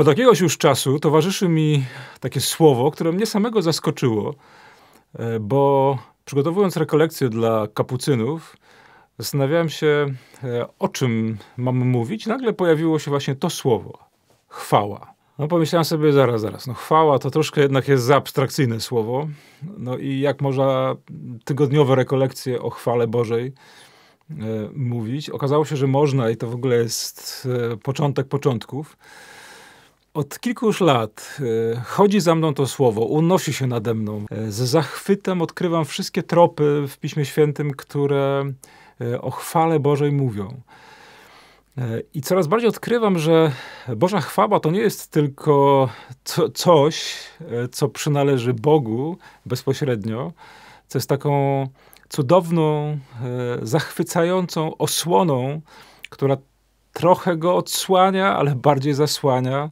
Od jakiegoś już czasu towarzyszy mi takie słowo, które mnie samego zaskoczyło, e, bo przygotowując rekolekcję dla kapucynów, zastanawiałem się, e, o czym mam mówić. Nagle pojawiło się właśnie to słowo chwała. No pomyślałem sobie, zaraz, zaraz, no chwała to troszkę jednak jest za abstrakcyjne słowo. No i jak można tygodniowe rekolekcje o chwale Bożej e, mówić? Okazało się, że można i to w ogóle jest e, początek początków. Od kilku już lat e, chodzi za mną to słowo, unosi się nade mną. E, z zachwytem odkrywam wszystkie tropy w Piśmie Świętym, które e, o chwale Bożej mówią. I coraz bardziej odkrywam, że Boża chwała to nie jest tylko co, coś, co przynależy Bogu bezpośrednio, co jest taką cudowną, zachwycającą osłoną, która trochę go odsłania, ale bardziej zasłania.